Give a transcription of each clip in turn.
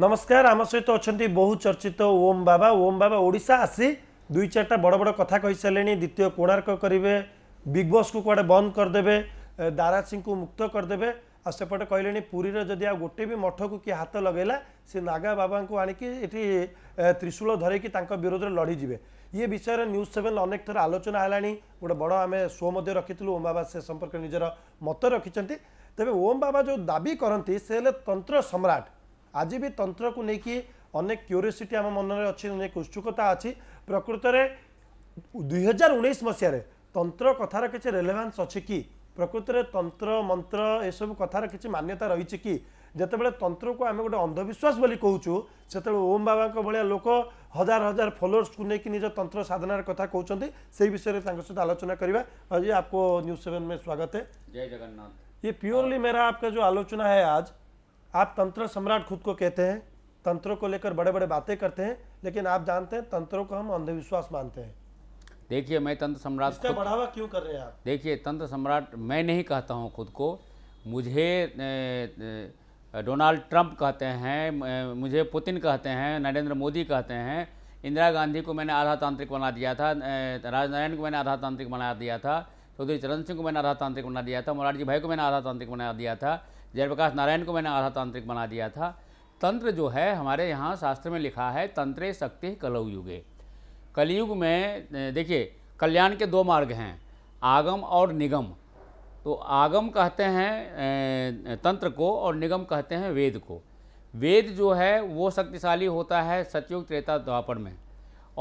ନମସ୍କାର ଆମ ସହିତ ଅଛନ୍ତି ବହୁ ଚର୍ଚ୍ଚିତ ଓମ୍ ବାବା ଓମ୍ ବାବା ଓଡ଼ିଶା ଆସି ଦୁଇ ଚାରିଟା ବଡ଼ ବଡ଼ କଥା କହିସାରିଲେଣି ଦ୍ୱିତୀୟ କୋଣାର୍କ କରିବେ ବିଗ୍ ବସ୍କୁ କୁଆଡ଼େ ବନ୍ଦ କରିଦେବେ ଦାରା ସିଂଙ୍କୁ ମୁକ୍ତ କରିଦେବେ ଆଉ ସେପଟେ କହିଲେଣି ପୁରୀର ଯଦି ଆଉ ଗୋଟେ ବି ମଠକୁ କିଏ ହାତ ଲଗେଇଲା ସେ ନାଗା ବାବାଙ୍କୁ ଆଣିକି ଏଠି ତ୍ରିଶୂଳ ଧରେଇକି ତାଙ୍କ ବିରୋଧରେ ଲଢ଼ିଯିବେ ଇଏ ବିଷୟରେ ନ୍ୟୁଜ୍ ସେଭେନ୍ ଅନେକ ଥର ଆଲୋଚନା ହେଲାଣି ଗୋଟେ ବଡ଼ ଆମେ ଶୋ ମଧ୍ୟ ରଖିଥିଲୁ ଓମ୍ ବାବା ସେ ସମ୍ପର୍କରେ ନିଜର ମତ ରଖିଛନ୍ତି ତେବେ ଓମ୍ ବାବା ଯେଉଁ ଦାବି କରନ୍ତି ସେ ହେଲେ ତନ୍ତ୍ର ସମ୍ରାଟ आज भी तंत्र को लेकिन अनेक क्यूरीसीटी आम मन में अच्छी अनेक उत्सुकता अच्छी प्रकृत में दुई हजार उन्नीस मसीह तंत्र कथार किसी रेलेभान्स अच्छे कि प्रकृत में तंत्र मंत्र यह सब कथार किसी मान्यता रही कि যেতবে তন্ত্রকু আমি গোটে অন্ধবিশ্বাস বলে কৌছু সেতবে ওম বাবা ভাইয়া লোক हजार হাজার ফলোয়ার্সু নেই নিজ তন্ত্র সাধনার কথা কৌন সেই বিষয়ে তাঁর सहित आलोचना করা जी आपको न्यूज सेवेन में स्वागत है जय जगन्नाथ ये प्योरली मेरा आपका जो आलोचना है आज आप तंत्र सम्राट खुद को कहते हैं तंत्रों को लेकर बड़े बड़े बातें करते हैं लेकिन आप जानते हैं तंत्रों को हम अंधविश्वास मानते हैं देखिए मैं तंत्र सम्राट इसका बढ़ावा क्यों कर रहे हैं आप देखिए तंत्र सम्राट मैं नहीं कहता हूँ खुद को मुझे डोनाल्ड ट्रंप कहते हैं मुझे पुतिन कहते हैं नरेंद्र मोदी कहते हैं इंदिरा गांधी को मैंने आधा तांत्रिक बना दिया था राजनारायण को मैंने आधा तांत्रिक बना दिया था चौधरी चरण सिंह को मैंने आधा तांत्रिक बना दिया था मोरारजी भाई को मैंने आधा तांत्रिक बना दिया था जयप्रकाश नारायण को मैंने आधा तांत्रिक बना दिया था तंत्र जो है हमारे यहाँ शास्त्र में लिखा है तंत्रे शक्ति कलौ युगे कलयुग में देखिए कल्याण के दो मार्ग हैं आगम और निगम तो आगम कहते हैं तंत्र को और निगम कहते हैं वेद को वेद जो है वो शक्तिशाली होता है सतयुग त्रेता द्वापर में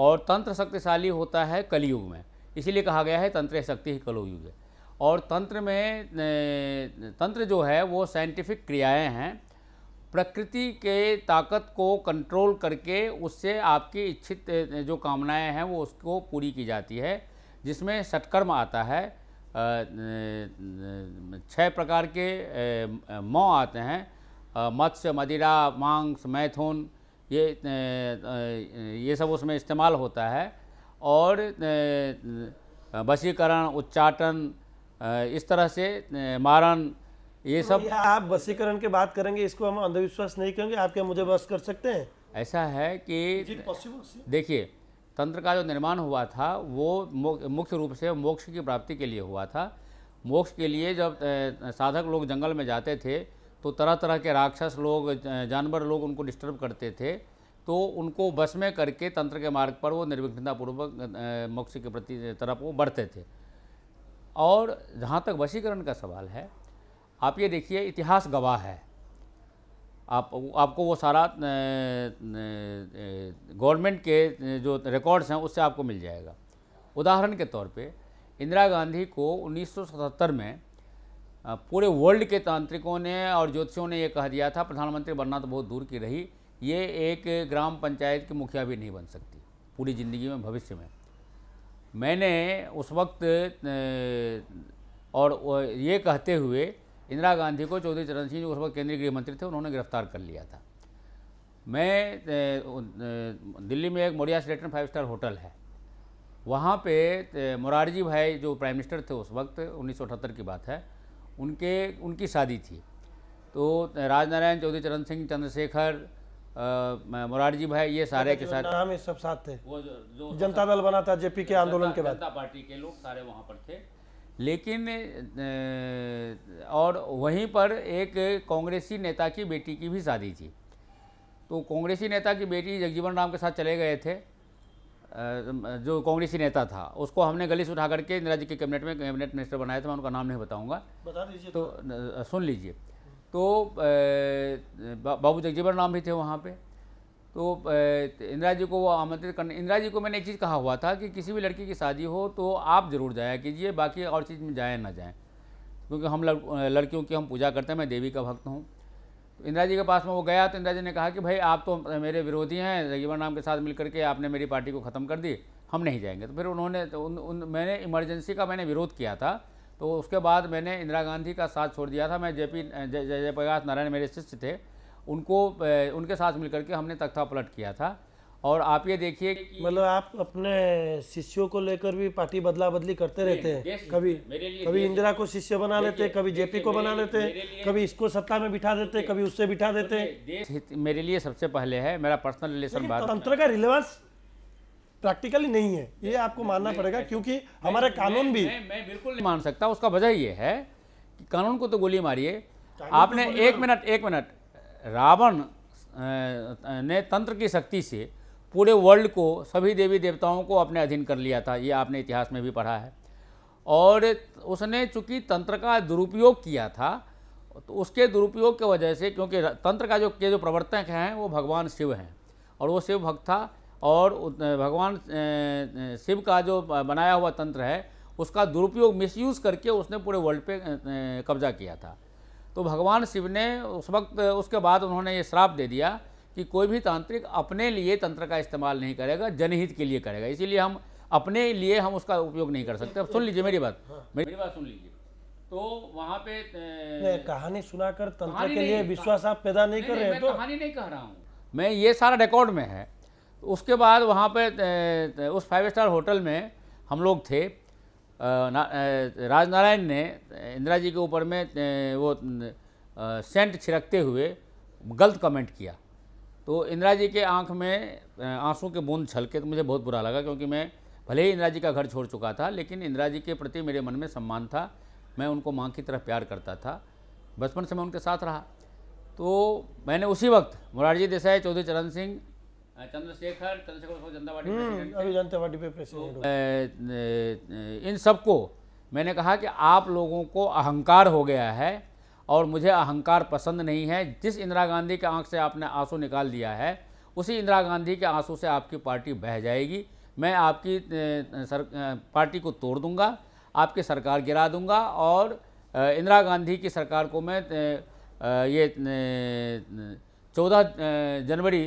और तंत्र शक्तिशाली होता है कलयुग में इसीलिए कहा गया है तंत्र शक्ति ही कलयुग और तंत्र में तंत्र जो है वो साइंटिफिक क्रियाएं हैं प्रकृति के ताकत को कंट्रोल करके उससे आपकी इच्छित जो कामनाएं हैं वो उसको पूरी की जाती है जिसमें सटकर्म आता है छह प्रकार के मौ आते हैं मत्स्य मदिरा मांस मैथुन ये ये सब उसमें इस्तेमाल होता है और वशीकरण उच्चाटन इस तरह से मारण ये तो सब आप वसीकरण की बात करेंगे इसको हम अंधविश्वास नहीं कहेंगे आप क्या मुझे बस कर सकते हैं ऐसा है कि देखिए तंत्र का जो निर्माण हुआ था वो मुख्य रूप से मोक्ष की प्राप्ति के लिए हुआ था मोक्ष के लिए जब साधक लोग जंगल में जाते थे तो तरह तरह के राक्षस लोग जानवर लोग उनको डिस्टर्ब करते थे तो उनको बस में करके तंत्र के मार्ग पर वो निर्विघ्नतापूर्वक मोक्ष के प्रति तरफ वो बढ़ते थे और जहाँ तक वशीकरण का सवाल है आप ये देखिए इतिहास गवाह है आप आपको वो सारा गवर्नमेंट के जो रिकॉर्ड्स हैं उससे आपको मिल जाएगा उदाहरण के तौर पे इंदिरा गांधी को 1977 में पूरे वर्ल्ड के तांत्रिकों ने और ज्योतिषियों ने ये कह दिया था प्रधानमंत्री बनना तो बहुत दूर की रही ये एक ग्राम पंचायत की मुखिया भी नहीं बन सकती पूरी ज़िंदगी में भविष्य में मैंने उस वक्त और ये कहते हुए इंदिरा गांधी को चौधरी चरण सिंह जो उस वक्त केंद्रीय गृह मंत्री थे उन्होंने गिरफ्तार कर लिया था मैं दिल्ली में एक Maurya Sheraton five star hotel है वहाँ पे मोरारजी भाई जो प्राइम मिनिस्टर थे उस वक्त उन्नीस की बात है उनके उनकी शादी थी तो राजनारायण चौधरी चरण सिंह चंद्रशेखर मुरारजी भाई ये सारे के साथ नाम सब साथ थे वो जो जनता दल बना था जेपी के आंदोलन के बाद जनता पार्टी के लोग सारे वहाँ पर थे लेकिन और वहीं पर एक कांग्रेसी नेता की बेटी की भी शादी थी तो कांग्रेसी नेता की बेटी जगजीवन राम के साथ चले गए थे जो कांग्रेसी नेता था उसको हमने गली से उठा करके इंदिरा जी के कैबिनेट में कैबिनेट मिनिस्टर बनाया था मैं उनका नाम नहीं बताऊंगा बता दीजिए तो सुन लीजिए तो बाबू जगजीवन राम भी थे वहाँ पे तो इंदिरा जी को वो आमंत्रित करने इंदिरा जी को मैंने एक चीज़ कहा हुआ था कि किसी भी लड़की की शादी हो तो आप ज़रूर जाया कीजिए बाकी और चीज़ में जाए ना जाएँ क्योंकि हम लड़कियों की हम पूजा करते हैं मैं देवी का भक्त हूँ तो इंदिरा जी के पास में वो गया तो इंदिरा जी ने कहा कि भाई आप तो मेरे विरोधी हैं जगीवन राम के साथ मिलकर के आपने मेरी पार्टी को ख़त्म कर दी हम नहीं जाएंगे तो फिर उन्होंने तो उन, उन मैंने इमरजेंसी का मैंने विरोध किया था तो उसके बाद मैंने इंदिरा गांधी का साथ छोड़ दिया था मैं जेपी जय जयप्रकाश नारायण मेरे शिष्य थे उनको उनके साथ मिलकर के हमने तख्ता पलट किया था और आप ये देखिए मतलब आप अपने शिष्यों को लेकर भी पार्टी बदला बदली करते रहते हैं कभी कभी इंदिरा को शिष्य बना लेते हैं कभी जेपी को बना लेते हैं कभी इसको सत्ता में बिठा देते हैं कभी उससे बिठा देते हैं मेरे लिए सबसे पहले है मेरा पर्सनल रिलेशन बात तंत्र का रिलेवेंस प्रैक्टिकली नहीं है ये आपको मानना पड़ेगा क्योंकि हमारा कानून भी मैं, मैं बिल्कुल नहीं मान सकता उसका वजह ये है कि कानून को तो गोली मारिए आपने एक मिनट एक मिनट रावण ने तंत्र की शक्ति से पूरे वर्ल्ड को सभी देवी देवताओं को अपने अधीन कर लिया था ये आपने इतिहास में भी पढ़ा है और उसने चूंकि तंत्र का दुरुपयोग किया था तो उसके दुरुपयोग की वजह से क्योंकि तंत्र का जो के जो प्रवर्तक हैं वो भगवान शिव हैं और वो शिव भक्त था और भगवान शिव का जो बनाया हुआ तंत्र है उसका दुरुपयोग मिसयूज़ करके उसने पूरे वर्ल्ड पे कब्जा किया था तो भगवान शिव ने उस वक्त उसके बाद उन्होंने ये श्राप दे दिया कि कोई भी तांत्रिक अपने लिए तंत्र का इस्तेमाल नहीं करेगा जनहित के लिए करेगा इसीलिए हम अपने लिए हम उसका उपयोग नहीं कर सकते अब सुन लीजिए मेरी बात हाँ। मेरी बात सुन लीजिए तो वहाँ पे कहानी सुनाकर तंत्र के लिए विश्वास आप पैदा नहीं कर रहे हैं तो कहानी नहीं कह रहा हूँ मैं ये सारा रिकॉर्ड में है उसके बाद वहाँ पे उस फाइव स्टार होटल में हम लोग थे राजनारायण ने इंदिरा जी के ऊपर में वो सेंट छिड़कते हुए गलत कमेंट किया तो इंदिरा जी के आंख में आंसू के बूंद छलके तो मुझे बहुत बुरा लगा क्योंकि मैं भले ही इंदिरा जी का घर छोड़ चुका था लेकिन इंदिरा जी के प्रति मेरे मन में सम्मान था मैं उनको माँ की तरह प्यार करता था बचपन से मैं उनके साथ रहा तो मैंने उसी वक्त मुरारजी देसाई चौधरी चरण सिंह चंद्रशेखर चंद्रशेखर जनता पार्टी हम्म, अभी जनता पार्टी पे प्रेसिडेंट इन सबको मैंने कहा कि आप लोगों को अहंकार हो गया है और मुझे अहंकार पसंद नहीं है जिस इंदिरा गांधी के आंख से आपने आंसू निकाल दिया है उसी इंदिरा गांधी के आंसू से आपकी पार्टी बह जाएगी मैं आपकी सर पार्टी को तोड़ दूंगा आपकी सरकार गिरा दूंगा और इंदिरा गांधी की सरकार को मैं ये चौदह जनवरी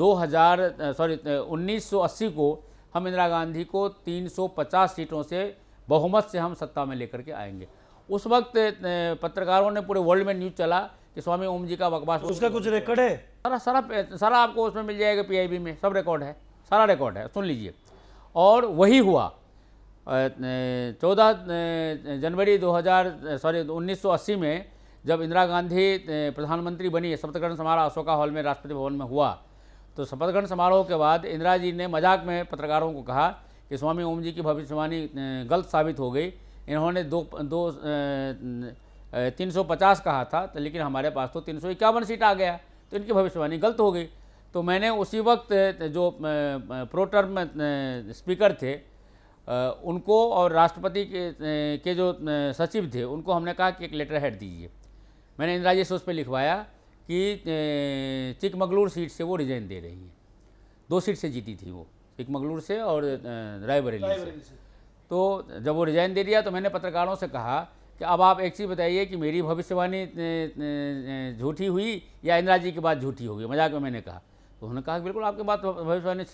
हज़ार सॉरी 1980 को हम इंदिरा गांधी को 350 सीटों से बहुमत से हम सत्ता में लेकर के आएंगे उस वक्त पत्रकारों ने पूरे वर्ल्ड में न्यूज़ चला कि स्वामी ओम जी का बकवास तो उसका कुछ रिकॉर्ड है सारा सारा सारा आपको उसमें मिल जाएगा पीआईबी में सब रिकॉर्ड है सारा रिकॉर्ड है सुन लीजिए और वही हुआ चौदह जनवरी 2000 सॉरी 1980 में जब इंदिरा गांधी प्रधानमंत्री बनी सप्तकरण समारोह अशोका हॉल में राष्ट्रपति भवन में हुआ तो शपथ ग्रहण समारोह के बाद इंदिरा जी ने मजाक में पत्रकारों को कहा कि स्वामी ओम जी की भविष्यवाणी गलत साबित हो गई इन्होंने दो दो तीन सौ पचास कहा था तो लेकिन हमारे पास तो तीन सौ इक्यावन सीट आ गया तो इनकी भविष्यवाणी गलत हो गई तो मैंने उसी वक्त जो प्रोटर्म स्पीकर थे उनको और राष्ट्रपति के, के जो सचिव थे उनको हमने कहा कि एक लेटर हेड दीजिए मैंने इंदिरा जी से उस पर लिखवाया कि चिकमगलूर सीट से वो रिजाइन दे रही हैं दो सीट से जीती थी वो चिकमगलूर से और रायबरेली से तो जब वो रिजाइन दे दिया तो मैंने पत्रकारों से कहा कि अब आप एक चीज़ बताइए कि मेरी भविष्यवाणी झूठी हुई या इंदिरा जी की बात झूठी हो गई मजाक में मैंने कहा तो उन्होंने कहा कि बिल्कुल आपकी बात भविष्यवाणी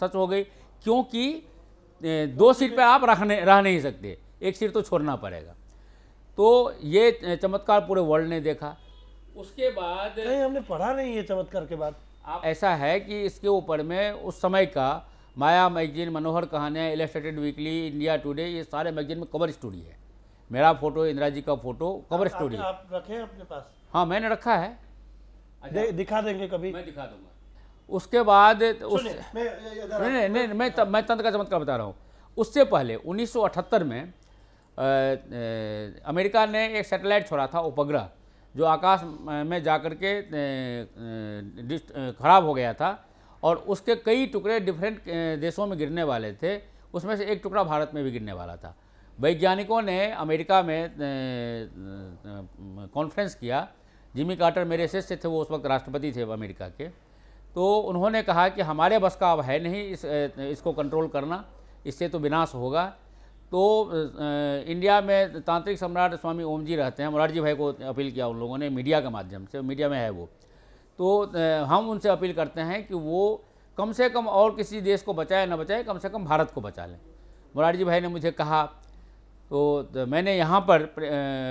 सच हो गई क्योंकि दो सीट पर आप रखने रह नहीं सकते एक सीट तो छोड़ना पड़ेगा तो ये चमत्कार पूरे वर्ल्ड ने देखा उसके बाद नहीं हमने पढ़ा नहीं है चमत्कार के बाद आप ऐसा है कि इसके ऊपर में उस समय का माया मैगजीन मनोहर कहानियाँ इलेस्ट्रेटेड वीकली इंडिया टुडे ये सारे मैगजीन में कवर स्टोरी है मेरा फोटो इंदिरा जी का फोटो कवर स्टोरी आप रखे हैं अपने पास हाँ मैंने रखा है अच्छा। दे, दिखा देंगे कभी मैं दिखा दूंगा उसके बाद उस नहीं नहीं, नहीं मैं मैं तंत्र का चमत्कार बता रहा हूँ उससे पहले 1978 में आ, आ, अमेरिका ने एक सैटेलाइट छोड़ा था उपग्रह जो आकाश में जाकर के खराब हो गया था और उसके कई टुकड़े डिफरेंट देशों में गिरने वाले थे उसमें से एक टुकड़ा भारत में भी गिरने वाला था वैज्ञानिकों ने अमेरिका में कॉन्फ्रेंस किया जिमी कार्टर मेरे शिष्य थे वो उस वक्त राष्ट्रपति थे अमेरिका के तो उन्होंने कहा कि हमारे बस का अब है नहीं इस इसको कंट्रोल करना इससे तो विनाश होगा तो इंडिया में तांत्रिक सम्राट स्वामी ओम जी रहते हैं मोरारजी भाई को अपील किया उन लोगों ने मीडिया के माध्यम से मीडिया में है वो तो हम उनसे अपील करते हैं कि वो कम से कम और किसी देश को बचाए ना बचाए कम से कम भारत को बचा लें मोरारजी भाई ने मुझे कहा तो, तो मैंने यहाँ पर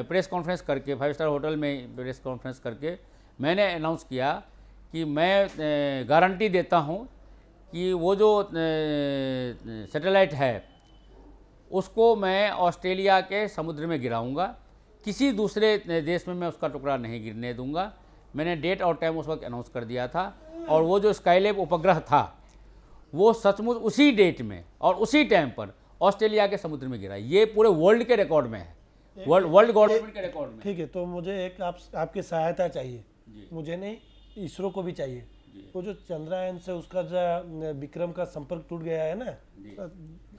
प्रेस कॉन्फ्रेंस करके फाइव स्टार होटल में प्रेस कॉन्फ्रेंस करके मैंने अनाउंस किया कि मैं गारंटी देता हूँ कि वो जो सैटेलाइट है उसको मैं ऑस्ट्रेलिया के समुद्र में गिराऊंगा किसी दूसरे देश में मैं उसका टुकड़ा नहीं गिरने दूंगा मैंने डेट और टाइम उस वक्त अनाउंस कर दिया था और वो जो स्काईलेब उपग्रह था वो सचमुच उसी डेट में और उसी टाइम पर ऑस्ट्रेलिया के समुद्र में गिरा ये पूरे वर्ल्ड के रिकॉर्ड में है वर्ल्ड वर्ल्ड गवर्नमेंट के रिकॉर्ड में ठीक है तो मुझे एक आप आपकी सहायता चाहिए मुझे नहीं इसरो को भी चाहिए वो जो चंद्रयान से उसका जो विक्रम का संपर्क टूट गया है ना तो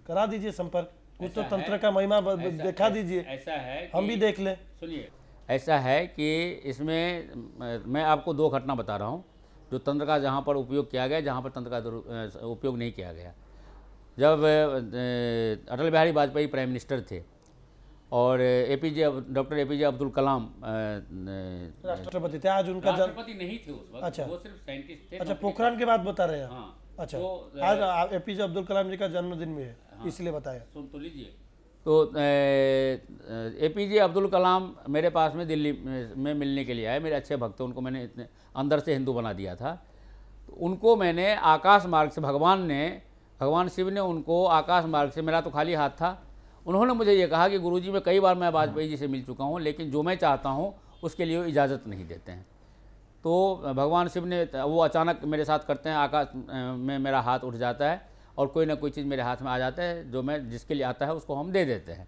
करा दीजिए संपर्क कुछ तो तंत्र का महिमा दिखा दीजिए ऐसा है हम भी देख लें सुनिए ऐसा है कि इसमें मैं आपको दो घटना बता रहा हूँ जो तंत्र का जहाँ पर उपयोग किया गया जहाँ पर तंत्र का उपयोग नहीं किया गया जब अटल बिहारी वाजपेयी प्राइम मिनिस्टर थे और A P J doctor A P J Abdul Kalam राष्ट्रपति थे आज उनका राष्ट्रपति नहीं थे उस वक्त अच्छा वो सिर्फ साइंटिस्ट थे अच्छा पोखरान के बाद बता रहे हैं हाँ अच्छा तो, आज ए पी जे अब्दुल कलाम जी का जन्मदिन भी है हाँ, इसलिए बताया सुन तो लीजिए तो ए पी जे अब्दुल कलाम मेरे पास में दिल्ली में मिलने के लिए आए मेरे अच्छे भक्त उनको मैंने इतने अंदर से हिंदू बना दिया था तो उनको मैंने आकाश मार्ग से भगवान ने भगवान शिव ने उनको आकाश मार्ग से मेरा तो खाली हाथ था उन्होंने मुझे ये कहा कि गुरुजी मैं कई बार मैं वाजपेयी जी से मिल चुका हूँ लेकिन जो मैं चाहता हूँ उसके लिए वो इजाज़त नहीं देते हैं तो भगवान शिव ने वो अचानक मेरे साथ करते हैं आकाश में मेरा हाथ उठ जाता है और कोई ना कोई चीज़ मेरे हाथ में आ जाता है जो मैं जिसके लिए आता है उसको हम दे देते हैं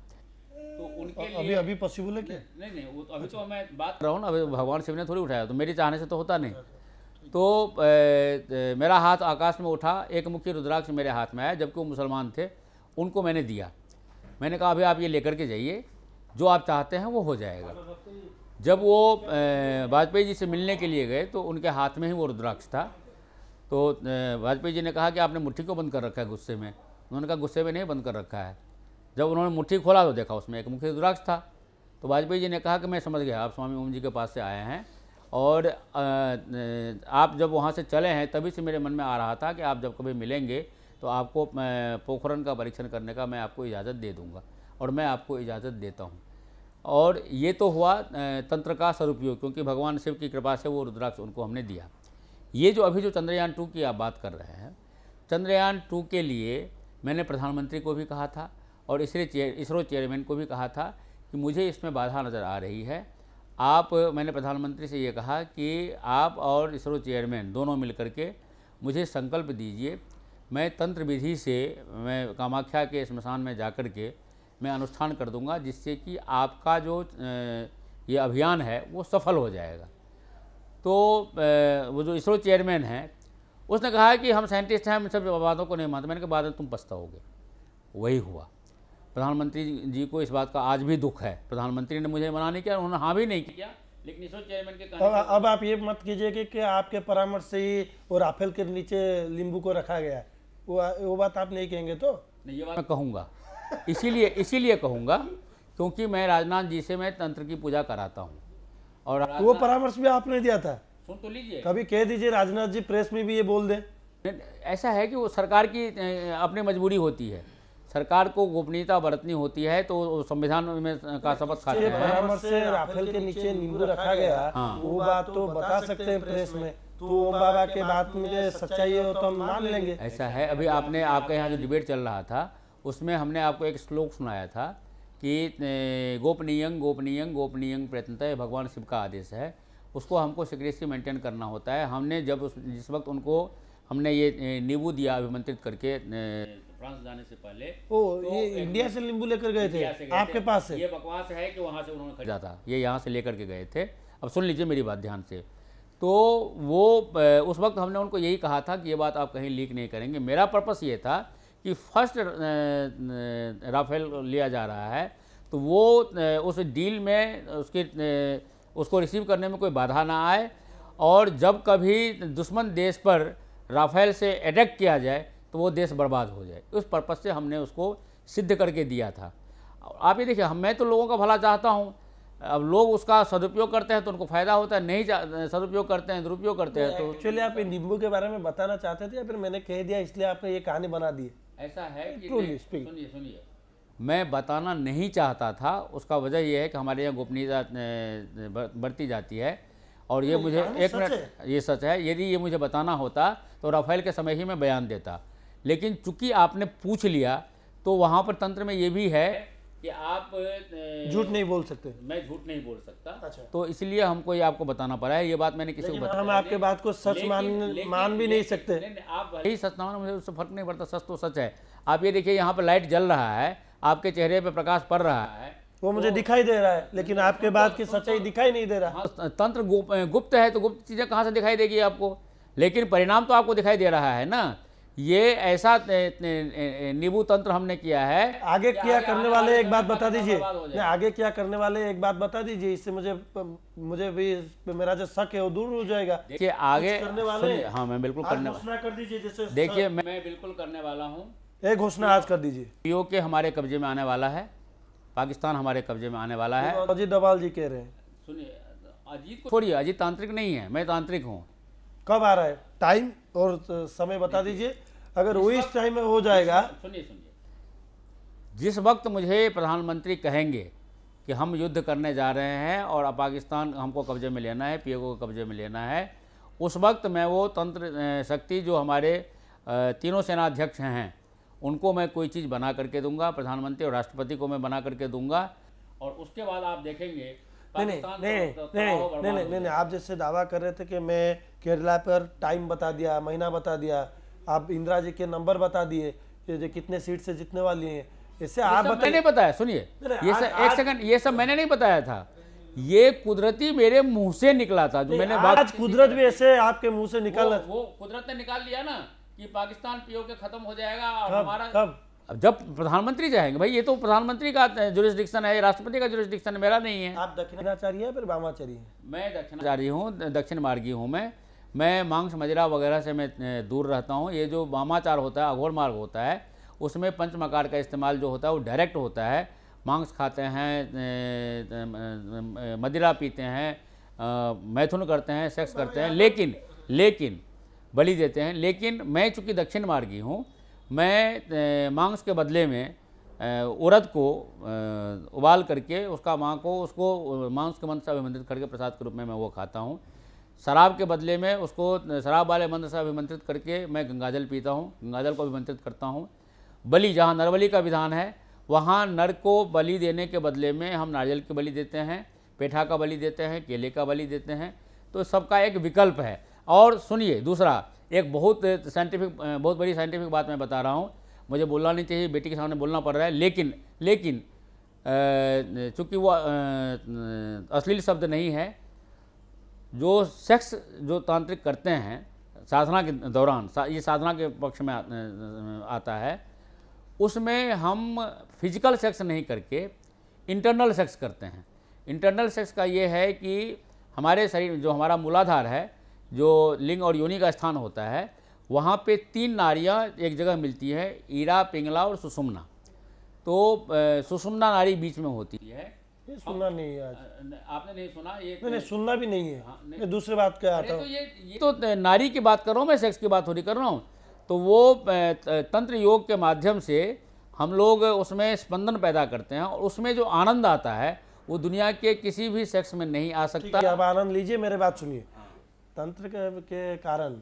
तो उनके लिए अभी अभी पॉसिबल है क्या नहीं नहीं वो तो अभी तो मैं बात कर रहा हूँ ना अभी भगवान शिव ने थोड़ी उठाया तो मेरी चाहने से तो होता नहीं अच्छा। तो ए, ए, मेरा हाथ आकाश में उठा एक मुख्य रुद्राक्ष मेरे हाथ में आया जबकि वो मुसलमान थे उनको मैंने दिया मैंने कहा अभी आप ये लेकर के जाइए जो आप चाहते हैं वो हो जाएगा अच्छा, जब वो वाजपेयी जी से मिलने के लिए गए तो उनके हाथ में ही वो रुद्राक्ष था तो वाजपेयी जी ने कहा कि आपने मुट्ठी को बंद कर रखा है गुस्से में उन्होंने कहा गुस्से में नहीं बंद कर रखा है जब उन्होंने मुट्ठी खोला तो देखा उसमें एक मुख्य रुद्राक्ष था तो वाजपेयी जी ने कहा कि मैं समझ गया आप स्वामी ओम जी के पास से आए हैं और आप जब वहाँ से चले हैं तभी से मेरे मन में आ रहा था कि आप जब कभी मिलेंगे तो आपको पोखरन का परीक्षण करने का मैं आपको इजाज़त दे दूँगा और मैं आपको इजाज़त देता हूँ और ये तो हुआ तंत्र का सरुपयोग क्योंकि भगवान शिव की कृपा से वो रुद्राक्ष उनको हमने दिया ये जो अभी जो चंद्रयान टू की आप बात कर रहे हैं चंद्रयान टू के लिए मैंने प्रधानमंत्री को भी कहा था और इसरे चेयर इसरो चेयरमैन को भी कहा था कि मुझे इसमें बाधा नज़र आ रही है आप मैंने प्रधानमंत्री से ये कहा कि आप और इसरो चेयरमैन दोनों मिल के मुझे संकल्प दीजिए मैं तंत्र विधि से मैं कामाख्या के स्मशान में जा कर के मैं अनुष्ठान कर दूंगा जिससे कि आपका जो ये अभियान है वो सफल हो जाएगा तो वो जो इसरो चेयरमैन हैं उसने कहा कि हम साइंटिस्ट हैं हम सब बातों को नहीं मानते मैंने कहा बाद में तुम पछताओगे वही हुआ प्रधानमंत्री जी को इस बात का आज भी दुख है प्रधानमंत्री ने मुझे मना नहीं किया उन्होंने हाँ भी नहीं किया लेकिन इसरो चेयरमैन के तो अब आप ये मत कीजिए कि, कि आपके परामर्श से ही वो राफेल के नीचे नींबू को रखा गया है वो वो बात आप नहीं कहेंगे तो नहीं ये बात मैं कहूँगा इसीलिए इसीलिए कहूँगा क्योंकि मैं राजनाथ जी से मैं तंत्र की पूजा कराता हूँ और तो वो परामर्श भी आपने दिया था सुन तो लीजिए कभी कह दीजिए राजनाथ जी प्रेस में भी ये बोल दें ऐसा है कि वो सरकार की अपनी मजबूरी होती है सरकार को गोपनीयता बरतनी होती है तो संविधान में का शपथ खाते हैं से राफेल के नीचे नींबू रखा गया हाँ। वो बात तो बता सकते हैं प्रेस में तो बाबा के बात में सच्चाई हो तो हम मान लेंगे ऐसा है अभी आपने आपके यहाँ जो डिबेट चल रहा था उसमें हमने आपको एक श्लोक सुनाया था कि गोपनीयंग गोपनीयंग गोपनीयंग प्रयत्नतः भगवान शिव का आदेश है उसको हमको सिक्रेसी मेंटेन करना होता है हमने जब उस जिस वक्त उनको हमने ये नींबू दिया अभिमंत्रित करके फ्रांस जाने से पहले ओ, तो ये इंडिया से नींबू लेकर गए थे आपके पास ये बकवास है कि वहाँ से उन्होंने खरीदा था ये यहाँ से लेकर के गए थे अब सुन लीजिए मेरी बात ध्यान से तो वो उस वक्त हमने उनको यही कहा था कि ये बात आप कहीं लीक नहीं करेंगे मेरा पर्पस ये था कि फर्स्ट राफेल लिया जा रहा है तो वो उस डील में उसकी उसको रिसीव करने में कोई बाधा ना आए और जब कभी दुश्मन देश पर राफेल से अटैक किया जाए तो वो देश बर्बाद हो जाए उस पर्पज़ से हमने उसको सिद्ध करके दिया था आप ये देखिए मैं तो लोगों का भला चाहता हूँ अब लोग उसका सदुपयोग करते हैं तो उनको फायदा होता है नहीं सदुपयोग करते हैं दुरुपयोग करते हैं तो एक्चुअली आप नींबू के बारे में बताना चाहते थे या फिर मैंने कह दिया इसलिए आपने ये कहानी बना दी ऐसा है कि सुनिए सुनिए मैं बताना नहीं चाहता था उसका वजह यह है कि हमारे यहाँ गोपनीयता बढ़ती जाती है और ये मुझे एक मिनट ये सच है यदि ये मुझे बताना होता तो राफेल के समय ही मैं बयान देता लेकिन चूंकि आपने पूछ लिया तो वहाँ पर तंत्र में ये भी है कि आप झूठ नहीं बोल सकते मैं झूठ नहीं बोल सकता अच्छा तो इसलिए हमको ये आपको बताना पड़ा है ये बात मैंने किसी को बताया हम आपके बात को सच मान मान भी नहीं सकते यही सच ना मुझे उससे फर्क नहीं पड़ता सच तो सच है आप ये देखिए यहाँ पर लाइट जल रहा है आपके चेहरे पर प्रकाश पड़ रहा है वो मुझे तो- दिखाई दे रहा है लेकिन तो, आपके बात की तो, सच्चाई दिखाई नहीं दे रहा हाँ। तंत्र गुप्त है तो गुप्त चीज़ें कहाँ से दिखाई देगी आपको लेकिन परिणाम तो आपको दिखाई दे रहा है ना ये ऐसा नींबू तंत्र हमने किया है आगे क्या करने वाले एक बात बता दीजिए आगे क्या करने वाले एक बात बता दीजिए इससे मुझे मुझे भी मेरा जो शक है वो दूर हो जाएगा देखिए आगे करने वाले हाँ मैं बिल्कुल करने वाला कर दीजिए जैसे देखिए मैं बिल्कुल करने वाला हूँ एक घोषणा आज कर दीजिए पीओ के हमारे कब्जे में आने वाला है पाकिस्तान हमारे कब्जे में आने वाला है अजीत डबाल जी कह रहे हैं सुनिए अजीत छोड़िए अजीत तांत्रिक नहीं है मैं तांत्रिक हूँ कब आ रहा है टाइम और समय बता दीजिए अगर वो इस टाइम में हो जाएगा सुनिए सुनिए जिस वक्त मुझे प्रधानमंत्री कहेंगे कि हम युद्ध करने जा रहे हैं और पाकिस्तान हमको कब्जे में लेना है पीएगओ को कब्जे में लेना है उस वक्त मैं वो तंत्र शक्ति जो हमारे तीनों सेनाध्यक्ष हैं उनको मैं कोई चीज़ बना करके दूंगा प्रधानमंत्री और राष्ट्रपति को मैं बना करके दूंगा और उसके बाद आप देखेंगे नहीं नहीं नहीं नहीं नहीं आप जैसे दावा कर रहे थे कि मैं केरला पर टाइम बता दिया महीना बता दिया आप इंदिरा जी के नंबर बता दिए जो कितने सीट से जीतने वाली हैं इससे आप बता नहीं बताया सुनिए ये सब एक सेकंड ये सब मैंने नहीं बताया था ये कुदरती मेरे मुंह से निकला था जो मैंने बात कुदरत भी ऐसे आपके मुंह से निकल वो, वो कुदरत ने निकाल लिया ना कि पाकिस्तान पीओ के खत्म हो जाएगा और हमारा कब जब प्रधानमंत्री जाएंगे भाई ये तो प्रधानमंत्री का जुरिस्डिक्शन है राष्ट्रपति का जुरिस्डिक्शन मेरा नहीं है आप दक्षिणाचार्य है फिर है मैं दक्षिणाचार्य हूँ दक्षिण मार्गी हूँ मैं मैं मांस मजरा वगैरह से मैं दूर रहता हूँ ये जो वामाचार होता है अघोर मार्ग होता है उसमें पंचमकार का इस्तेमाल जो होता है वो डायरेक्ट होता है मांस खाते हैं मदिरा पीते हैं मैथुन करते हैं सेक्स करते हैं लेकिन लेकिन बलि देते हैं लेकिन मैं चूँकि दक्षिण मार्गी हूँ मैं मांस के बदले में उरद को उबाल करके उसका माँ को उसको मांस के मन से अभिमंत्रित करके प्रसाद के रूप में मैं वो खाता हूँ शराब के बदले में उसको शराब वाले मंत्र से अभिमंत्रित करके मैं गंगाजल पीता हूँ गंगाजल को अभिमंत्रित करता हूँ बलि जहाँ नरबली का विधान है वहाँ नर को बलि देने के बदले में हम नारियल की बलि देते हैं पेठा का बलि देते हैं केले का बलि देते हैं तो सबका एक विकल्प है और सुनिए दूसरा एक बहुत साइंटिफिक बहुत बड़ी साइंटिफिक बात मैं बता रहा हूँ मुझे बोलना नहीं चाहिए बेटी के सामने बोलना पड़ रहा है लेकिन लेकिन चूँकि वो अश्लील शब्द नहीं है जो सेक्स जो तांत्रिक करते हैं साधना के दौरान ये साधना के पक्ष में आता है उसमें हम फिजिकल सेक्स नहीं करके इंटरनल सेक्स करते हैं इंटरनल सेक्स का ये है कि हमारे शरीर जो हमारा मूलाधार है जो लिंग और योनि का स्थान होता है वहाँ पे तीन नारियाँ एक जगह मिलती है ईरा पिंगला और सुषुम्ना तो सुषुम्ना नारी बीच में होती है ये सुनना नहीं आज आपने नहीं सुना ये नहीं, नहीं सुनना भी नहीं है हाँ, मैं दूसरी बात कह आता तो ये ये तो नारी की बात कर रहा हूँ मैं सेक्स की बात थोड़ी कर रहा हूँ तो वो तंत्र योग के माध्यम से हम लोग उसमें स्पंदन पैदा करते हैं और उसमें जो आनंद आता है वो दुनिया के किसी भी सेक्स में नहीं आ सकता आप आनंद लीजिए मेरे बात सुनिए हाँ। तंत्र के, के कारण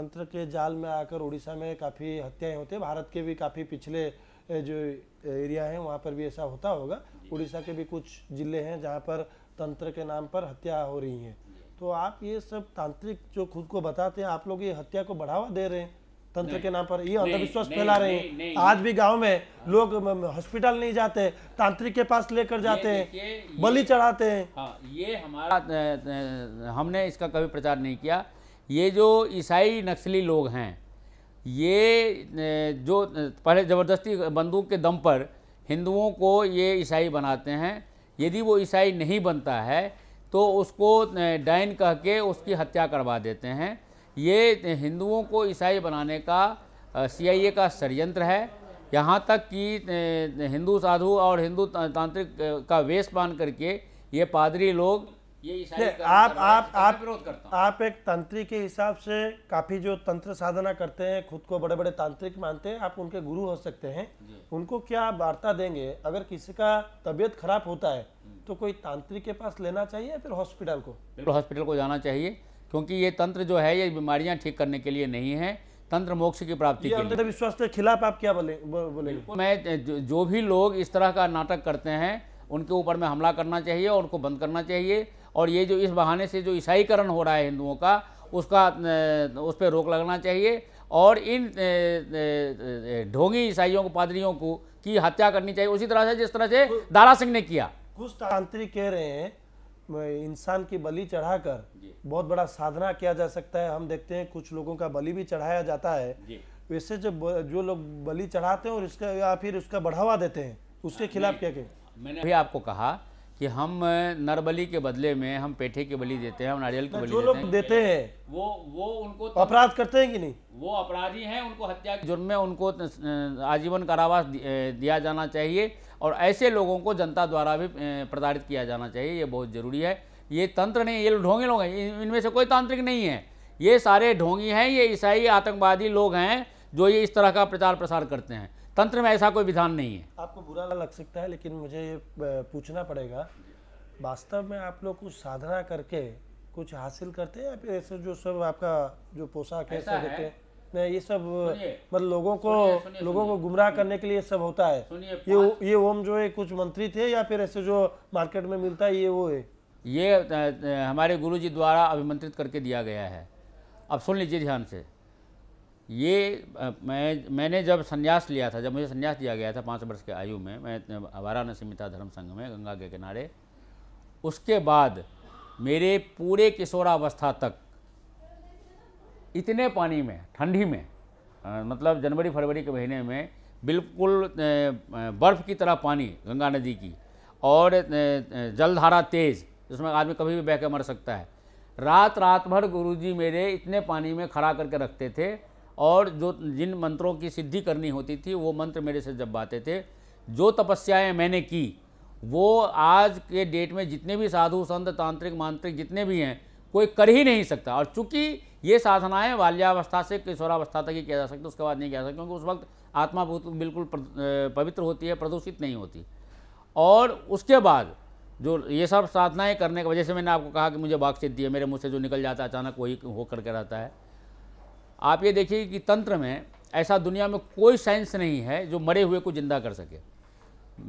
तंत्र के जाल में आकर उड़ीसा में काफ़ी हत्याएं होती है भारत के भी काफ़ी पिछले जो एरिया है वहाँ पर भी ऐसा होता होगा उड़ीसा के भी कुछ जिले हैं जहाँ पर तंत्र के नाम पर हत्या हो रही है तो आप ये सब तांत्रिक जो खुद को बताते हैं आप लोग ये हत्या को बढ़ावा दे रहे हैं तंत्र के नाम पर ये अंधविश्वास फैला रहे हैं आज भी गांव में हाँ। लोग हॉस्पिटल नहीं जाते तांत्रिक के पास लेकर जाते हैं बलि चढ़ाते हैं हाँ, ये हमारा हमने इसका कभी प्रचार नहीं किया ये जो ईसाई नक्सली लोग हैं ये जो पहले ज़बरदस्ती बंदूक के दम पर हिंदुओं को ये ईसाई बनाते हैं यदि वो ईसाई नहीं बनता है तो उसको डाइन कह के उसकी हत्या करवा देते हैं ये हिंदुओं को ईसाई बनाने का सीआईए का षडयंत्र है यहाँ तक कि हिंदू साधु और हिंदू तांत्रिक का वेश पान करके ये पादरी लोग ये आप आप आप विरोध करता आप एक तंत्री के हिसाब से काफी जो तंत्र साधना करते हैं खुद को बड़े बड़े तांत्रिक मानते हैं आप उनके गुरु हो सकते हैं उनको क्या वार्ता देंगे अगर किसी का तबियत खराब होता है हम्म। तो कोई तांत्रिक के पास लेना चाहिए फिर हॉस्पिटल को हॉस्पिटल को जाना चाहिए क्योंकि ये तंत्र जो है ये बीमारियां ठीक करने के लिए नहीं है तंत्र मोक्ष की प्राप्ति विश्वास के खिलाफ आप क्या बोले बोलेंगे मैं जो भी लोग इस तरह का नाटक करते हैं उनके ऊपर में हमला करना चाहिए और उनको बंद करना चाहिए और ये जो इस बहाने से जो ईसाईकरण हो रहा है हिंदुओं का उसका उस पर रोक लगना चाहिए और इन ढोंगी ईसाइयों को पादरियों को की हत्या करनी चाहिए उसी तरह से जिस तरह से दारा सिंह ने किया कुछ तांत्रिक कह रहे हैं इंसान की बलि चढ़ाकर बहुत बड़ा साधना किया जा सकता है हम देखते हैं कुछ लोगों का बलि भी चढ़ाया जाता है वैसे जो जो लोग बलि चढ़ाते हैं और इसका या फिर उसका बढ़ावा देते हैं उसके खिलाफ क्या कहें मैंने अभी आपको कहा कि हम नरबली के बदले में हम पेठे की बलि देते हैं हम नारियल की बलि देते हैं वो वो उनको तो अपराध करते हैं कि नहीं वो अपराधी हैं उनको हत्या के जुर्म में उनको आजीवन कारावास दिया जाना चाहिए और ऐसे लोगों को जनता द्वारा भी प्रताड़ित किया जाना चाहिए ये बहुत ज़रूरी है ये तंत्र नहीं ये ढोंगे लोग हैं इनमें से कोई तांत्रिक नहीं है ये सारे ढोंगी हैं ये ईसाई आतंकवादी लोग हैं जो ये इस तरह का प्रचार प्रसार करते हैं तंत्र में ऐसा कोई विधान नहीं है आपको बुरा लग सकता है लेकिन मुझे ये पूछना पड़ेगा वास्तव में आप लोग कुछ साधना करके कुछ हासिल करते हैं या फिर ऐसे जो सब आपका जो पोशाक है सब देते हैं नहीं ये सब मतलब लोगों को सुनिये, सुनिये, लोगों को गुमराह करने के लिए सब होता है ये ये ओम जो है कुछ मंत्री थे या फिर ऐसे जो मार्केट में मिलता है ये वो है ये हमारे गुरु जी द्वारा अभिमंत्रित करके दिया गया है अब सुन लीजिए ध्यान से ये मैं मैंने जब संन्यास लिया था जब मुझे संन्यास दिया गया था पाँच वर्ष के आयु में मैं वाराणसी मिता धर्म संघ में गंगा के किनारे उसके बाद मेरे पूरे किशोरावस्था तक इतने पानी में ठंडी में आ, मतलब जनवरी फरवरी के महीने में बिल्कुल बर्फ़ की तरह पानी गंगा नदी की और जलधारा तेज़ जिसमें आदमी कभी भी बह के मर सकता है रात रात भर गुरुजी मेरे इतने पानी में खड़ा करके रखते थे और जो जिन मंत्रों की सिद्धि करनी होती थी वो मंत्र मेरे से जब बाते थे जो तपस्याएं मैंने की वो आज के डेट में जितने भी साधु संत तांत्रिक मांत्रिक जितने भी हैं कोई कर ही नहीं सकता और चूंकि ये साधनाएं बाल्यावस्था से किशोरावस्था तक ही किया जा सकता उसके बाद नहीं किया जा सकता क्योंकि उस वक्त आत्मा बिल्कुल पवित्र होती है प्रदूषित नहीं होती और उसके बाद जो ये सब साधनाएं करने की वजह से मैंने आपको कहा कि मुझे बाघ सिद्धि है मेरे मुँह से जो निकल जाता है अचानक वही हो करके रहता है आप ये देखिए कि तंत्र में ऐसा दुनिया में कोई साइंस नहीं है जो मरे हुए को ज़िंदा कर सके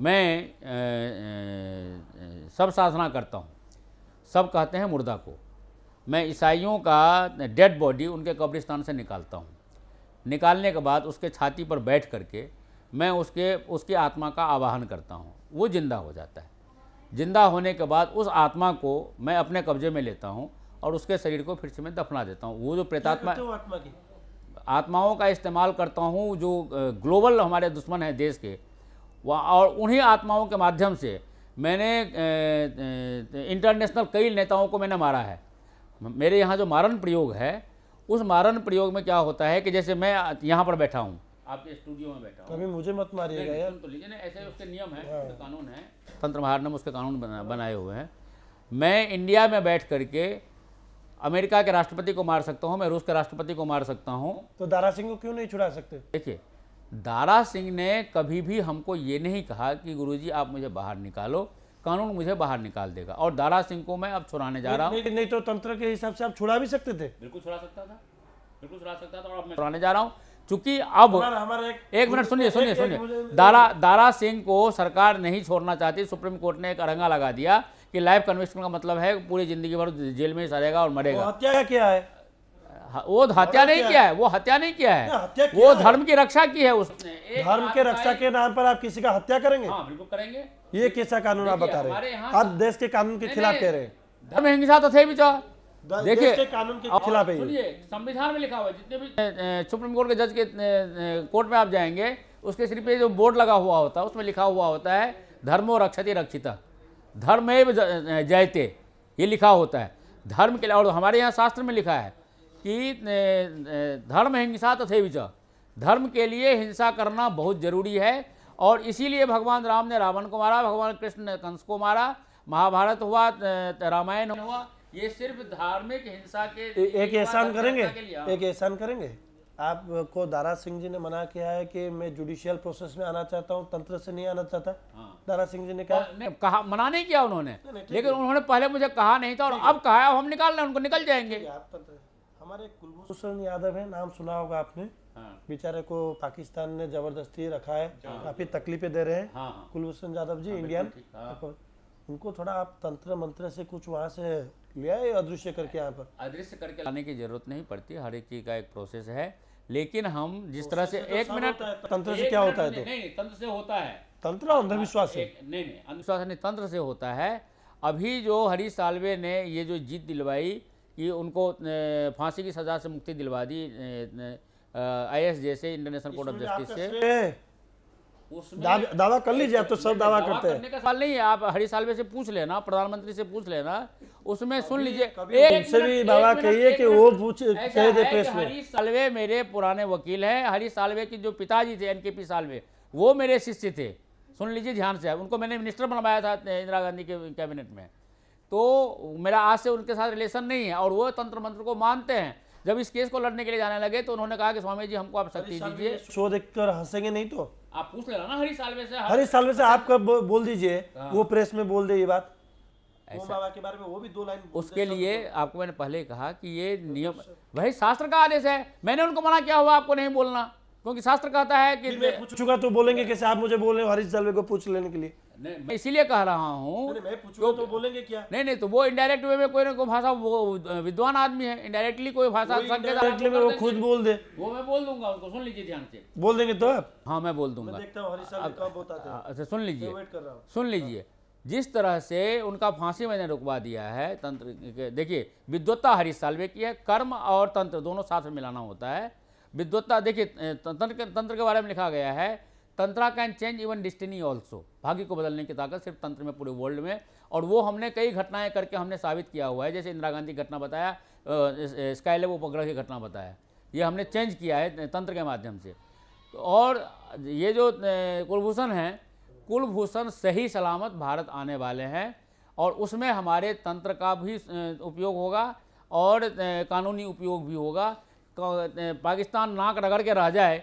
मैं ए, ए, सब साधना करता हूँ सब कहते हैं मुर्दा को मैं ईसाइयों का डेड बॉडी उनके कब्रिस्तान से निकालता हूँ निकालने के बाद उसके छाती पर बैठ करके मैं उसके उसकी आत्मा का आवाहन करता हूँ वो ज़िंदा हो जाता है ज़िंदा होने के बाद उस आत्मा को मैं अपने कब्जे में लेता हूँ और उसके शरीर को फिर से मैं दफना देता हूँ वो जो प्रेतात्मा की आत्माओं का इस्तेमाल करता हूँ जो ग्लोबल हमारे दुश्मन हैं देश के वह और उन्हीं आत्माओं के माध्यम से मैंने इंटरनेशनल कई नेताओं को मैंने मारा है मेरे यहाँ जो मारण प्रयोग है उस मारण प्रयोग में क्या होता है कि जैसे मैं यहाँ पर बैठा हूँ आपके स्टूडियो में बैठा हूँ कभी मुझे मत मारिएगा यार तो लीजिए ना ऐसे उसके नियम है हाँ। उसके कानून है तंत्र महारण उसके कानून बनाए हुए हैं मैं इंडिया में बैठ करके अमेरिका के राष्ट्रपति को मार सकता हूँ मैं रूस के राष्ट्रपति को मार सकता हूँ तो दारा सिंह को क्यों नहीं छुड़ा सकते देखिए दारा सिंह ने कभी भी हमको ये नहीं कहा कि गुरुजी आप मुझे बाहर निकालो कानून मुझे बाहर निकाल देगा और दारा सिंह को मैं अब छुड़ाने जा रहा हूँ नहीं, नहीं तो तंत्र के हिसाब से आप छुड़ा भी सकते थे बिल्कुल छुड़ा सकता था बिल्कुल छुड़ा सकता था और अब मैं छुड़ाने जा रहा हूँ चूंकि अब एक, एक मिनट सुनिए सुनिए सुनिए दारा दारा सिंह को सरकार नहीं छोड़ना चाहती सुप्रीम कोर्ट ने एक अरंगा लगा दिया कि लाइफ कन्वेक्शन का मतलब है पूरी ज़िंदगी भर जेल में ही रहेगा और मरेगा हत्या का क्या हाँ, है वो हत्या नहीं किया है वो हत्या नहीं किया है वो धर्म की रक्षा की है उसने धर्म के रक्षा के नाम पर आप किसी का हत्या करेंगे हाँ, बिल्कुल करेंगे ये कैसा कानून आप बता रहे हैं आप देश के कानून के खिलाफ कह रहे हैं धर्म हिंसा तो थे भी बिचार तो। देखिए कानून के खिलाफ है संविधान में लिखा हुआ है जितने भी सुप्रीम कोर्ट के जज के कोर्ट में आप जाएंगे उसके सिर पे जो बोर्ड लगा हुआ होता है उसमें लिखा हुआ होता है धर्मो रक्षति रक्षिता धर्मेव जयते ये लिखा होता है धर्म के लिए और हमारे यहाँ शास्त्र में लिखा है कि धर्म हिंसा तथे विच धर्म के लिए हिंसा करना बहुत जरूरी है और इसीलिए भगवान राम ने रावण को मारा भगवान कृष्ण ने कंस को मारा महाभारत हुआ रामायण हुआ ये सिर्फ धार्मिक हिंसा के हाँ। एक एहसान करेंगे एक एहसान करेंगे आपको दारा सिंह जी ने मना किया है कि मैं जुडिशियल प्रोसेस में आना चाहता हूं तंत्र से नहीं आना चाहता हाँ। दारा सिंह जी ने कहा नहीं कहा मना नहीं किया उन्होंने नहीं, नहीं, लेकिन उन्होंने पहले मुझे कहा नहीं था और अब कहा है हम निकाल उनको निकल जाएंगे हमारे कुलभूषण यादव है नाम सुना होगा आपने हाँ। बेचारे को पाकिस्तान ने जबरदस्ती रखा है काफी तकलीफे दे रहे हैं हाँ, हाँ। कुलभूषण यादव जी इंडियन उनको थोड़ा आप तंत्र मंत्र से कुछ वहाँ से ले आए अदृश्य करके यहाँ पर अदृश्य करके लाने की जरूरत नहीं पड़ती हर एक चीज का एक प्रोसेस है लेकिन हम जिस तरह से तो एक मिनट तंत्र से क्या होता है तो नहीं तंत्र से होता है तंत्र अंधविश्वास है नहीं नहीं अंधविश्वास नहीं तंत्र से होता है अभी जो हरीश सालवे ने ये जो जीत दिलवाई कि उनको फांसी की सजा से मुक्ति दिलवा दी आई जैसे इंटरनेशनल कोर्ट ऑफ जस्टिस से दाव, दावा कर लीजिए आप तो सब दावा करते हैं करने का सवाल नहीं है आप हरी सालवे से पूछ लेना प्रधानमंत्री से पूछ लेना उसमें सुन लीजिए एक से भी दावा कहिए कि वो पूछ कह दे प्रेस में हरी सालवे मेरे पुराने वकील हैं हरी सालवे के जो पिताजी थे एनकेपी सालवे वो मेरे शिष्य थे सुन लीजिए ध्यान से उनको मैंने मिनिस्टर बनवाया था इंदिरा गांधी के कैबिनेट में तो मेरा आज से उनके साथ रिलेशन नहीं है और वो तंत्र मंत्र को मानते हैं जब इस केस को लड़ने के लिए जाने लगे तो उन्होंने कहा कि स्वामी जी हमको आप शक्ति दीजिए शो देखकर हंसेंगे नहीं तो आप पूछ लेना ना हरीश सालवे से हरीश सालवे से आप कब बोल दीजिए हाँ। वो प्रेस में बोल दे ये बात बाबा के बारे में वो भी दो लाइन उसके लिए आपको मैंने पहले कहा कि ये तो नियम भाई शास्त्र का आदेश है मैंने उनको मना किया हुआ आपको नहीं बोलना क्योंकि शास्त्र कहता है कि मैं पूछ चुका तो बोलेंगे कैसे आप मुझे बोल रहे हो हरीश सालवे को पूछ लेने के लिए मैं इसीलिए कह रहा हूँ तो, तो बोलेंगे क्या नहीं नहीं तो वो इनडायरेक्ट वे में कोई ना कोई भाषा वो विद्वान आदमी है इनडायरेक्टली कोई भाषा वो, में वो खुद बोल दे वो मैं बोल दूंगा उनको सुन लीजिए ध्यान से बोल देंगे तो हाँ मैं बोल दूंगा हाँ, अच्छा सुन लीजिए सुन लीजिए जिस तरह से उनका फांसी मैंने रुकवा दिया है तंत्र देखिए विद्वत्ता हरीश साल्वे की है कर्म और तंत्र दोनों साथ में मिलाना होता है विद्वत्ता देखिए तंत्र तंत्र के बारे में लिखा गया है tantra can change even destiny also भाग्य को बदलने की ताकत सिर्फ तंत्र में पूरे वर्ल्ड में और वो हमने कई घटनाएं करके हमने साबित किया हुआ है जैसे इंदिरा गांधी घटना बताया लेव उपग्रह की घटना बताया ये हमने चेंज किया है तंत्र के माध्यम से और ये जो कुलभूषण हैं कुलभूषण सही सलामत भारत आने वाले हैं और उसमें हमारे तंत्र का भी उपयोग होगा और कानूनी उपयोग भी होगा पाकिस्तान नाक रगड़ के रह जाए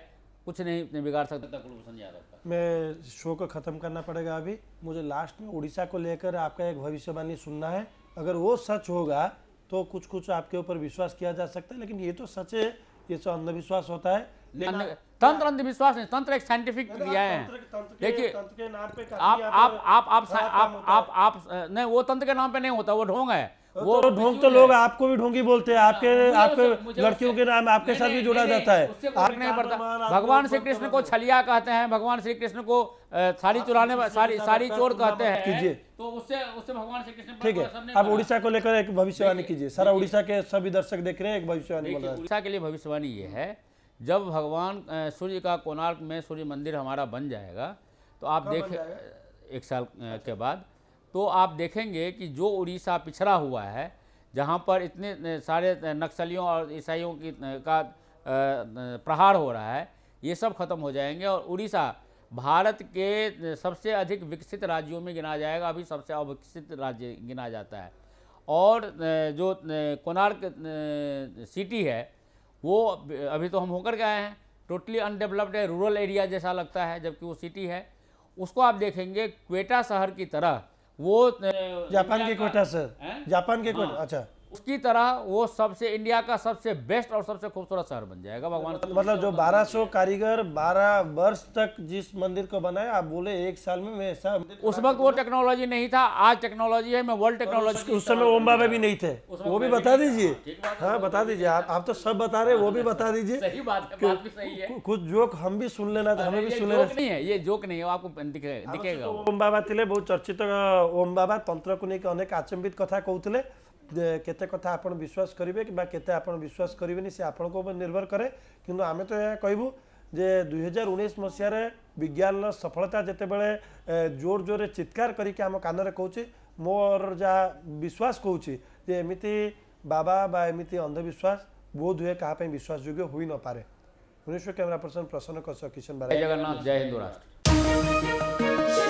कुछ नहीं, नहीं बिगाड़ सकता कुलभूषण यादव का मैं शो को ख़त्म करना पड़ेगा अभी मुझे लास्ट में उड़ीसा को लेकर आपका एक भविष्यवाणी सुनना है अगर वो सच होगा तो कुछ कुछ आपके ऊपर विश्वास किया जा सकता है लेकिन ये तो सच है ये तो अंधविश्वास होता है तंत्र अंधविश्वास नहीं तंत्र एक साइंटिफिक क्रिया है देखिए आप आप आप आप आप आप नहीं वो तंत्र के नाम पे नहीं होता वो ढोंग है तो वो तो, तो ढोंग तो लोग आपको भी ढोंगी बोलते हैं आपके तो आपके लड़कियों के नाम आपके साथ भी जोड़ा जाता है भगवान श्री कृष्ण को छलिया कहते हैं भगवान श्री कृष्ण को सारी चुराने सारी सारी चोर कहते हैं कीजिए तो उससे उससे भगवान श्री कृष्ण ठीक है आप उड़ीसा को लेकर एक भविष्यवाणी कीजिए सारा उड़ीसा के सभी दर्शक देख रहे हैं एक भविष्यवाणी उड़ीसा के लिए भविष्यवाणी ये है जब भगवान सूर्य का कोणार्क में सूर्य मंदिर हमारा बन जाएगा तो आप देख एक साल के बाद तो आप देखेंगे कि जो उड़ीसा पिछड़ा हुआ है जहाँ पर इतने सारे नक्सलियों और ईसाइयों की का प्रहार हो रहा है ये सब खत्म हो जाएंगे और उड़ीसा भारत के सबसे अधिक विकसित राज्यों में गिना जाएगा अभी सबसे अविकसित राज्य गिना जाता है और जो कोणार्क सिटी है वो अभी तो हम होकर गए हैं टोटली अनडेवलप्ड है रूरल एरिया जैसा लगता है जबकि वो सिटी है उसको आप देखेंगे क्वेटा शहर की तरह वो जापान के कोटा सर जापान के कोटा हाँ। अच्छा उसकी तरह वो सबसे इंडिया का सबसे बेस्ट और सबसे खूबसूरत शहर बन जाएगा भगवान मतलब, मतलब जो 1200 कारीगर 12 वर्ष तक जिस मंदिर को बनाया आप बोले एक साल में मैं ऐसा उस वक्त वो टेक्नोलॉजी नहीं था आज टेक्नोलॉजी है मैं वर्ल्ड टेक्नोलॉजी उस समय ओम बाबा भी नहीं थे वो भी बता दीजिए हाँ बता दीजिए आप तो सब बता रहे वो भी बता दीजिए सही बात है कुछ जोक हम भी सुन लेना था तो हमें भी सुन लेना नहीं है ये जोक नहीं है आपको हाँ, दिखेगा तो ओम बाबा थे बहुत चर्चित ओम बाबा तंत्र को लेकर अनेक आचंबित कथा कहते କେତେ କଥା ଆପଣ ବିଶ୍ୱାସ କରିବେ କିମ୍ବା କେତେ ଆପଣ ବିଶ୍ୱାସ କରିବେନି ସେ ଆପଣଙ୍କ ଉପରେ ନିର୍ଭର କରେ କିନ୍ତୁ ଆମେ ତ ଏହା କହିବୁ ଯେ ଦୁଇହଜାର ଉଣେଇଶ ମସିହାରେ ବିଜ୍ଞାନର ସଫଳତା ଯେତେବେଳେ ଜୋର ଜୋରରେ ଚିତ୍କାର କରିକି ଆମ କାନରେ କହୁଛି ମୋର ଯାହା ବିଶ୍ୱାସ କହୁଛି ଯେ ଏମିତି ବାବା ବା ଏମିତି ଅନ୍ଧବିଶ୍ୱାସ ବୋଧ ହୁଏ କାହା ପାଇଁ ବିଶ୍ୱାସଯୋଗ୍ୟ ହୋଇନପାରେ ଭୁବନେଶ୍ୱର କ୍ୟାମେରା ପର୍ସନ ପ୍ରସନ୍ନ କଶ୍ୟପ କିଶନ ବାରା ଜଗନ୍ନାଥ ଜୟ ହିନ୍ଦୁ ରାଷ୍ଟ୍ର